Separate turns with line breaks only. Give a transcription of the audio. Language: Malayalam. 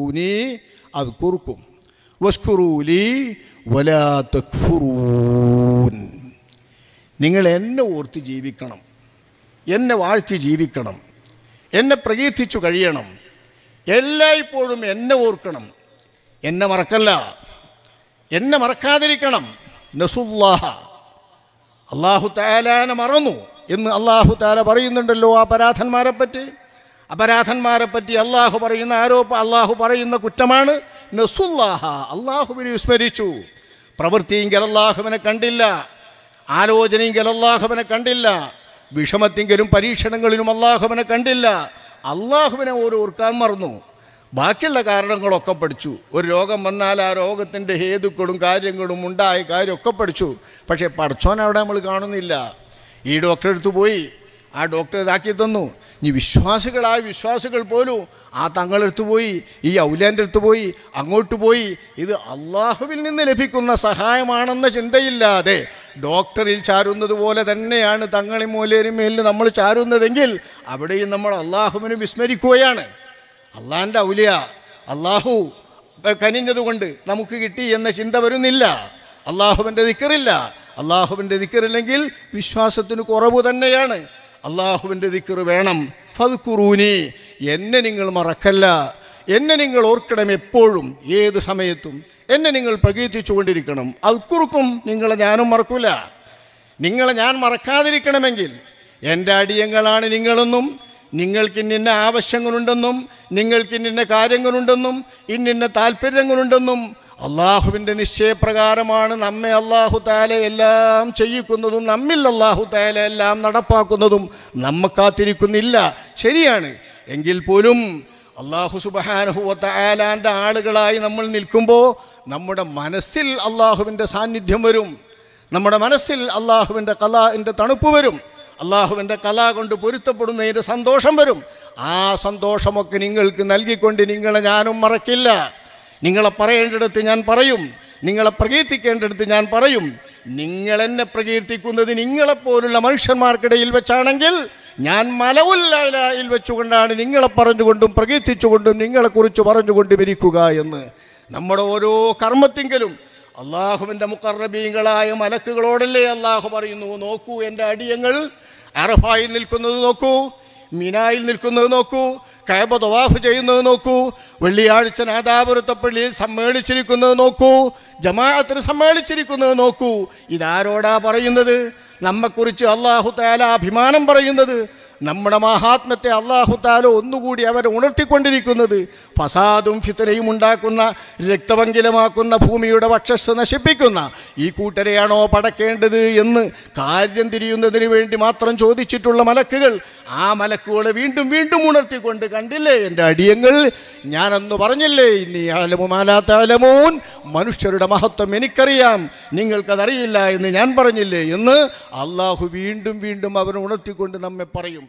ഊനി അത് കുറുക്കും വസ്കുറൂലി വലാത്തൂൻ നിങ്ങൾ എന്നെ ഓർത്ത് ജീവിക്കണം എന്നെ വാഴ്ത്തി ജീവിക്കണം എന്നെ പ്രകീർത്തിച്ചു കഴിയണം എല്ലായ്പ്പോഴും എന്നെ ഓർക്കണം എന്നെ മറക്കല്ല എന്നെ മറക്കാതിരിക്കണം നസുല്ലാഹ അള്ളാഹു താലാനെ മറന്നു എന്ന് അള്ളാഹു താല പറയുന്നുണ്ടല്ലോ ആ പറ്റി അപരാധന്മാരെ പറ്റി അള്ളാഹു പറയുന്ന ആരോപ അള്ളാഹു പറയുന്ന കുറ്റമാണ് നസുല്ലാഹ അള്ളാഹുവിനെ വിസ്മരിച്ചു പ്രവൃത്തിയെങ്കിൽ അള്ളാഹുവിനെ കണ്ടില്ല ആലോചനയെങ്കിൽ അള്ളാഹുവിനെ കണ്ടില്ല വിഷമത്തിങ്കിലും പരീക്ഷണങ്ങളിലും അള്ളാഹുവിനെ കണ്ടില്ല അള്ളാഹുവിനെ ഓരോർക്കാൻ മറന്നു ബാക്കിയുള്ള കാരണങ്ങളൊക്കെ പഠിച്ചു ഒരു രോഗം വന്നാൽ ആ രോഗത്തിൻ്റെ ഹേതുക്കളും കാര്യങ്ങളും ഉണ്ടായ കാര്യമൊക്കെ പഠിച്ചു പക്ഷേ പഠിച്ചോൻ അവിടെ നമ്മൾ കാണുന്നില്ല ഈ ഡോക്ടറെടുത്ത് പോയി ആ ഡോക്ടർ ഇതാക്കി തന്നു ഇനി വിശ്വാസികളായ വിശ്വാസികൾ പോലും ആ തങ്ങളെടുത്ത് പോയി ഈ ഔലേൻ്റെ അടുത്ത് പോയി അങ്ങോട്ട് പോയി ഇത് അള്ളാഹുവിൽ നിന്ന് ലഭിക്കുന്ന സഹായമാണെന്ന ചിന്തയില്ലാതെ ഡോക്ടറിൽ ചാരുന്നത് പോലെ തന്നെയാണ് തങ്ങളെയും മൂലേരും മേലിൽ നമ്മൾ ചാരുന്നതെങ്കിൽ അവിടെയും നമ്മൾ അള്ളാഹുവിനെ വിസ്മരിക്കുകയാണ് അള്ളാഹൻ്റെ ഔലിയ അള്ളാഹു കനിഞ്ഞതുകൊണ്ട് നമുക്ക് കിട്ടി എന്ന ചിന്ത വരുന്നില്ല അള്ളാഹുവിൻ്റെ ദിക്കറില്ല അള്ളാഹുവിൻ്റെ ദിക്കറില്ലെങ്കിൽ വിശ്വാസത്തിന് കുറവ് തന്നെയാണ് അള്ളാഹുവിൻ്റെ ദിക്കർ വേണം ഫതുക്കുറൂനി എന്നെ നിങ്ങൾ മറക്കല്ല എന്നെ നിങ്ങൾ ഓർക്കണം എപ്പോഴും ഏത് സമയത്തും എന്നെ നിങ്ങൾ പ്രകീർത്തിച്ചുകൊണ്ടിരിക്കണം അത് കുറുക്കും നിങ്ങളെ ഞാനും മറക്കൂല നിങ്ങളെ ഞാൻ മറക്കാതിരിക്കണമെങ്കിൽ എൻ്റെ അടിയങ്ങളാണ് നിങ്ങളെന്നും നിങ്ങൾക്ക് ഇന്നിന്ന ആവശ്യങ്ങളുണ്ടെന്നും നിങ്ങൾക്ക് ഇന്നിന്ന കാര്യങ്ങളുണ്ടെന്നും ഇന്നിന്ന താല്പര്യങ്ങളുണ്ടെന്നും അള്ളാഹുവിൻ്റെ നിശ്ചയപ്രകാരമാണ് നമ്മെ അള്ളാഹു താല എല്ലാം ചെയ്യിക്കുന്നതും നമ്മിൽ അള്ളാഹു താല എല്ലാം നടപ്പാക്കുന്നതും നമ്മ കാത്തിരിക്കുന്നില്ല ശരിയാണ് എങ്കിൽ പോലും അള്ളാഹു സുബഹാനുഹുവത്താലാൻ്റെ ആളുകളായി നമ്മൾ നിൽക്കുമ്പോൾ നമ്മുടെ മനസ്സിൽ അള്ളാഹുവിൻ്റെ സാന്നിധ്യം വരും നമ്മുടെ മനസ്സിൽ അള്ളാഹുവിൻ്റെ കലാൻ്റെ തണുപ്പ് വരും അള്ളാഹുവിൻ്റെ കല കൊണ്ട് പൊരുത്തപ്പെടുന്നതിൻ്റെ സന്തോഷം വരും ആ സന്തോഷമൊക്കെ നിങ്ങൾക്ക് നൽകിക്കൊണ്ട് നിങ്ങളെ ഞാനും മറക്കില്ല നിങ്ങളെ പറയേണ്ടടുത്ത് ഞാൻ പറയും നിങ്ങളെ പ്രകീർത്തിക്കേണ്ടടുത്ത് ഞാൻ പറയും നിങ്ങളെന്നെ പ്രകീർത്തിക്കുന്നത് നിങ്ങളെപ്പോലുള്ള മനുഷ്യന്മാർക്കിടയിൽ വെച്ചാണെങ്കിൽ ഞാൻ മലവുല്ലായിൽ വെച്ചുകൊണ്ടാണ് നിങ്ങളെ പറഞ്ഞുകൊണ്ടും പ്രകീർത്തിച്ചുകൊണ്ടും നിങ്ങളെക്കുറിച്ച് പറഞ്ഞുകൊണ്ടും ഇരിക്കുക എന്ന് നമ്മുടെ ഓരോ കർമ്മത്തിങ്കിലും അള്ളാഹുവിൻ്റെ മുക്കറബീങ്ങളായ മലക്കുകളോടല്ലേ അള്ളാഹു പറയുന്നു നോക്കൂ എൻ്റെ അടിയങ്ങൾ അറഫായി നിൽക്കുന്നത് നോക്കൂ മിനായിൽ നിൽക്കുന്നത് നോക്കൂ കയബ തവാഫ് ചെയ്യുന്നത് നോക്കൂ വെള്ളിയാഴ്ച പള്ളിയിൽ സമ്മേളിച്ചിരിക്കുന്നത് നോക്കൂ ജമാഅത്തിൽ സമ്മേളിച്ചിരിക്കുന്നത് നോക്കൂ ഇതാരോടാ പറയുന്നത് നമ്മെക്കുറിച്ച് അള്ളാഹു താല അഭിമാനം പറയുന്നത് നമ്മുടെ മഹാത്മ്യത്തെ അള്ളാഹുത്താലോ ഒന്നുകൂടി അവർ ഉണർത്തിക്കൊണ്ടിരിക്കുന്നത് ഫസാദും ഫിത്തനയും ഉണ്ടാക്കുന്ന രക്തപങ്കിലമാക്കുന്ന ഭൂമിയുടെ വക്ഷസ് നശിപ്പിക്കുന്ന ഈ കൂട്ടരെയാണോ പടക്കേണ്ടത് എന്ന് കാര്യം തിരിയുന്നതിന് വേണ്ടി മാത്രം ചോദിച്ചിട്ടുള്ള മലക്കുകൾ ആ മലക്കുകളെ വീണ്ടും വീണ്ടും ഉണർത്തിക്കൊണ്ട് കണ്ടില്ലേ എൻ്റെ അടിയങ്ങൾ ഞാനന്ന് പറഞ്ഞില്ലേ ഇനി ആലമുമാലാത്ത ആലമൂൻ മനുഷ്യരുടെ മഹത്വം എനിക്കറിയാം നിങ്ങൾക്കതറിയില്ല എന്ന് ഞാൻ പറഞ്ഞില്ലേ എന്ന് അള്ളാഹു വീണ്ടും വീണ്ടും അവനെ ഉണർത്തിക്കൊണ്ട് നമ്മെ പറയും